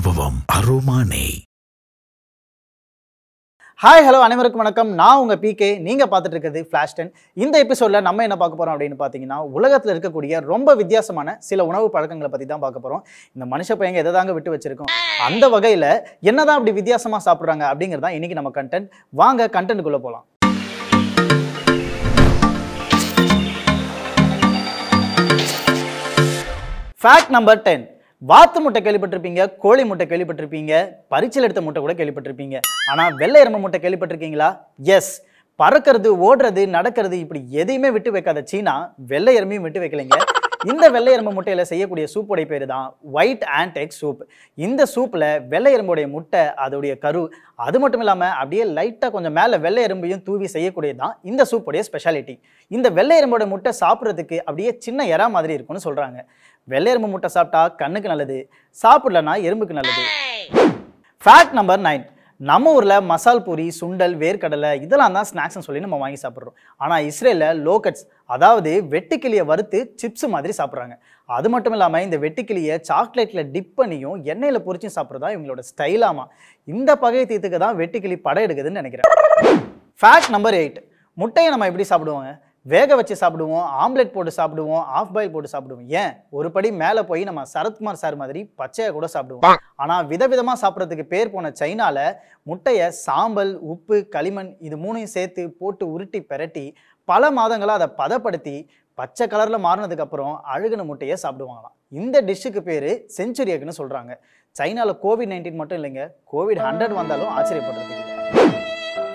அனுபவம் அருமானே hi hello அனைவருக்கும் வணக்கம் நான் உங்கள் பிகே நீங்கள் பார்த்துட்டு இருக்கிறது ஃப்ளாஷ் டென் இந்த எபிசோடில் நம்ம என்ன பார்க்க போகிறோம் அப்படின்னு பார்த்தீங்கன்னா உலகத்தில் இருக்கக்கூடிய ரொம்ப வித்தியாசமான சில உணவு பழக்கங்களை பற்றி தான் பார்க்க போகிறோம் இந்த மனுஷ பையங்க எதை தாங்க விட்டு வச்சிருக்கோம் அந்த வகையில் என்னதான் அப்படி வித்தியாசமாக சாப்பிட்றாங்க அப்படிங்கிறது தான் இன்றைக்கி நம்ம கண்டென்ட் வாங்க கண்டென்ட்டுக்குள்ளே போகலாம் ஃபேக்ட் நம்பர் டென் வாத்து முட்டை கேள்விப்பட்டிருப்பீங்க கோழி முட்டை கேள்விப்பட்டிருப்பீங்க பரிச்சல் எடுத்த முட்டை கூட கேள்விப்பட்டிருப்பீங்க ஆனால் வெள்ளை எறும்பு முட்டை கேள்விப்பட்டிருக்கீங்களா எஸ் பறக்கிறது ஓடுறது நடக்கிறது இப்படி எதையுமே விட்டு வைக்காத சீனா வெள்ளை எறும்பையும் விட்டு வைக்கலைங்க இந்த வெள்ளை எறும்பு முட்டையில் செய்யக்கூடிய சூப்புடைய பேர் தான் ஒயிட் எக் சூப் இந்த சூப்பில் வெள்ளை எறும்புடைய முட்டை அதோடைய கரு அது மட்டும் இல்லாமல் அப்படியே லைட்டாக கொஞ்சம் மேலே வெள்ளை எறும்பையும் தூவி செய்யக்கூடியது தான் இந்த சூப்புடைய ஸ்பெஷாலிட்டி இந்த வெள்ளை எறும்போட முட்டை சாப்பிட்றதுக்கு அப்படியே சின்ன எறா மாதிரி இருக்கும்னு சொல்கிறாங்க வெள்ளை எறும்பு முட்டை சாப்பிட்டா கண்ணுக்கு நல்லது சாப்பிடலன்னா எறும்புக்கு நல்லது ஃபேக்ட் நம்பர் நைன் நம்ம ஊரில் மசால் பூரி சுண்டல் வேர்க்கடலை இதெல்லாம் தான் ஸ்நாக்ஸ்னு சொல்லி நம்ம வாங்கி சாப்பிட்றோம் ஆனால் இஸ்ரேலில் லோக்கட்ஸ் அதாவது வெட்டுக்கிளியை வறுத்து சிப்ஸ் மாதிரி சாப்பிட்றாங்க அது மட்டும் இல்லாமல் இந்த வெட்டுக்கிளியை சாக்லேட்டில் டிப் பண்ணியும் எண்ணெயில் பொரிச்சும் சாப்பிட்றதா இவங்களோட ஸ்டைலாமா இந்த பகை தீத்துக்கு தான் வெட்டுக்கிளி படம் எடுக்குதுன்னு நினைக்கிறேன் ஃபேக்ட் நம்பர் எயிட் முட்டையை நம்ம எப்படி சாப்பிடுவாங்க வேக வச்சு சாப்பிடுவோம் ஆம்லெட் போட்டு சாப்பிடுவோம் ஆஃப் பாயில் போட்டு சாப்பிடுவோம் ஏன் ஒரு படி மேலே போய் நம்ம சரத்குமார் சார் மாதிரி பச்சையாக கூட சாப்பிடுவோம் ஆனால் விதவிதமாக சாப்பிட்றதுக்கு பேர் போன சைனாவில் முட்டையை சாம்பல் உப்பு களிமண் இது மூணையும் சேர்த்து போட்டு உருட்டி பெரட்டி பல மாதங்களாக அதை பதப்படுத்தி பச்சை கலரில் மாறினதுக்கப்புறம் அழுகுன முட்டையை சாப்பிடுவாங்களாம் இந்த டிஷ்ஷுக்கு பேர் செஞ்சுரி எக்னு சொல்கிறாங்க சைனாவில் கோவிட் நைன்டீன் மட்டும் இல்லைங்க கோவிட் ஹண்ட்ரட் வந்தாலும் ஆச்சரியப்படுறது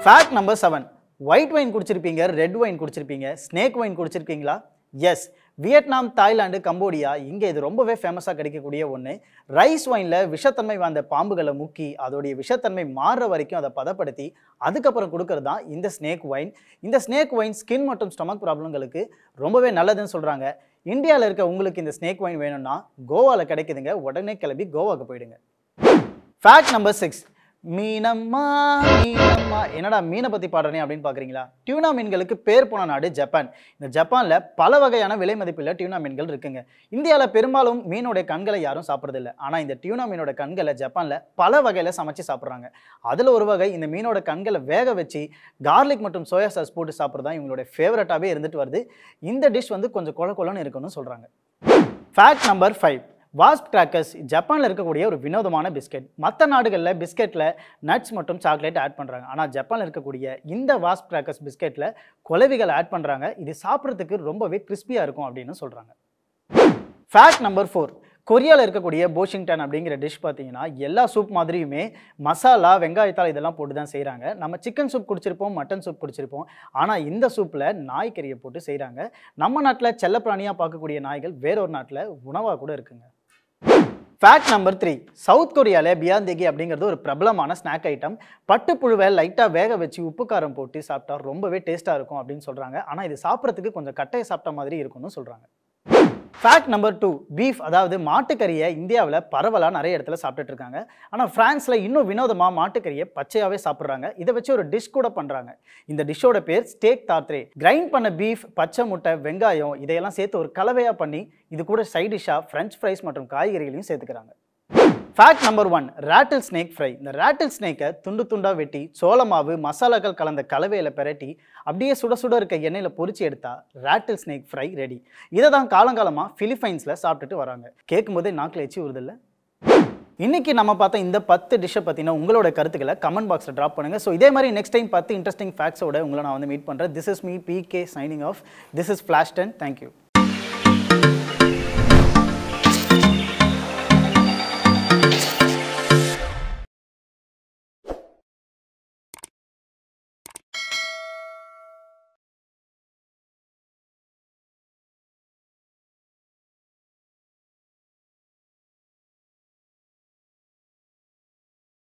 fact number seven white wine குடிச்சிருப்பீங்க ரெட் ஒயின் குடிச்சிருப்பீங்க ஸ்னேக் ஒயின் குடிச்சிருக்கீங்களா எஸ் வியட்நாம் தாய்லாந்து கம்போடியா இங்கே இது ரொம்பவே ஃபேமஸாக கிடைக்கக்கூடிய ஒன்று ரைஸ் ஒயினில் விஷத்தன்மை வாய்ந்த பாம்புகளை முக்கி அதோடைய விஷத்தன்மை மாறுற வரைக்கும் அதை பதப்படுத்தி அதுக்கப்புறம் கொடுக்கறது தான் இந்த ஸ்னேக் ஒயின் இந்த ஸ்னேக் ஒயின் ஸ்கின் மற்றும் ஸ்டொமக் ப்ராப்ளங்களுக்கு ரொம்பவே நல்லதுன்னு சொல்கிறாங்க இந்தியாவில் இருக்க உங்களுக்கு இந்த ஸ்னேக் ஒயின் வேணும்னா கோவாவில் கிடைக்குதுங்க உடனே கிளம்பி கோவாவுக்கு போயிடுங்க ஃபேக்ட் நம்பர் சிக்ஸ் மீனம்மா மீனம்மா என்னடா மீனை பற்றி பாடுறேன் அப்படின்னு பார்க்குறீங்களா டியூனா மீன்களுக்கு பேர் போன நாடு ஜப்பான் இந்த ஜப்பானில் பல வகையான விலை மதிப்பில் டியூனா மீன்கள் இருக்குங்க இந்தியாவில் பெரும்பாலும் மீனுடைய கண்களை யாரும் சாப்பிட்றதில்ல ஆனால் இந்த டியூனா மீனோட கண்களை ஜப்பானில் பல வகையில் சமைச்சு சாப்பிட்றாங்க அதில் ஒரு வகை இந்த மீனோட கண்களை வேக வச்சு கார்லிக் மற்றும் சோயா சாஸ் போட்டு சாப்பிட்றது தான் இவங்களுடைய ஃபேவரட்டாகவே இருந்துட்டு வருது இந்த டிஷ் வந்து கொஞ்சம் கொல கொலன்னு இருக்கணும்னு சொல்கிறாங்க fact number five wasp crackers ஜப்பானில் இருக்கக்கூடிய ஒரு வினோதமான பிஸ்கெட் மற்ற நாடுகளில் பிஸ்கெட்டில் நட்ஸ் மற்றும் சாக்லேட் ஆட் பண்ணுறாங்க ஆனால் ஜப்பானில் இருக்கக்கூடிய இந்த வாஸ்ப் கிராக்கர்ஸ் பிஸ்கெட்டில் குலவிகள் ஆட் பண்ணுறாங்க இது சாப்பிட்றதுக்கு ரொம்பவே கிறிஸ்பியாக இருக்கும் அப்படின்னு சொல்கிறாங்க ஃபேக்ட் நம்பர் ஃபோர் கொரியாவில் இருக்கக்கூடிய போஷிங்டன் அப்படிங்கிற டிஷ் பார்த்தீங்கன்னா எல்லா சூப் மாதிரியுமே மசாலா வெங்காயத்தால் இதெல்லாம் போட்டு தான் செய்கிறாங்க நம்ம சிக்கன் சூப் குடிச்சிருப்போம் மட்டன் சூப் குடிச்சிருப்போம் ஆனால் இந்த சூப்பில் நாய்க்கறியை போட்டு செய்கிறாங்க நம்ம நாட்டில் செல்லப்பிராணியாக பார்க்கக்கூடிய நாய்கள் வேறொரு நாட்டில் உணவாக கூட இருக்குங்க ஃபேக்ட் நம்பர் த்ரீ சவுத் கொரியாவில் பியாந்தேகி அப்படிங்கிறது ஒரு பிரபலமான ஸ்நாக் ஐட்டம் பட்டுப்புழுவை லைட்டாக வேக வச்சு உப்பு காரம் போட்டு சாப்பிட்டா ரொம்பவே டேஸ்ட்டாக இருக்கும் அப்படின்னு சொல்கிறாங்க ஆனால் இது சாப்பிட்றதுக்கு கொஞ்சம் கட்டையை சாப்பிட்ட மாதிரி இருக்கும்னு சொல்கிறாங்க ஃபேக்ட் நம்பர் டூ பீஃப் அதாவது மாட்டுக்கறியை இந்தியாவில் பரவலாக நிறைய இடத்துல சாப்பிட்டுட்டு இருக்காங்க ஆனால் ஃப்ரான்ஸில் இன்னும் வினோதமாக மாட்டுக்கறியை பச்சையாகவே சாப்பிட்றாங்க இதை வச்சு ஒரு டிஷ் கூட பண்ணுறாங்க இந்த டிஷ்ஷோட பேர் ஸ்டேக் தாத்ரே கிரைண்ட் பண்ண பீஃப் பச்சை முட்டை வெங்காயம் இதையெல்லாம் சேர்த்து ஒரு கலவையாக பண்ணி இது கூட சைட் டிஷ்ஷாக ஃப்ரெஞ்ச் ஃப்ரைஸ் மற்றும் காய்கறிகளையும் சேர்த்துக்கிறாங்க fact number one rattlesnake fry இந்த ரேட்டில் ஸ்னேக்கை துண்டு துண்டாக வெட்டி சோளமாவு மசாலாக்கள் கலந்த கலவையில் பெரட்டி அப்படியே சுட சுட இருக்க எண்ணெயில் பொறிச்சு எடுத்தா ரேட்டில் ஸ்னேக் ஃப்ரை ரெடி இதை தான் காலங்காலமாக ஃபிலிப்பைன்ஸில் சாப்பிட்டுட்டு வராங்க போதே நாக்கில் எச்சு வருதில்ல இன்றைக்கி நம்ம பார்த்தா இந்த பத்து டிஷ்ஷை பார்த்தீங்கன்னா உங்களோட கருத்துக்களை கமெண்ட் பாக்ஸில் ட்ராப் பண்ணுங்கள் ஸோ இதே மாதிரி நெக்ஸ்ட் டைம் பத்து இன்ட்ரெஸ்டிங் ஃபேக்ட்ஸோட உங்களை நான் வந்து மீட் பண்ணுறேன் this is me PK signing off this is flash ten thank you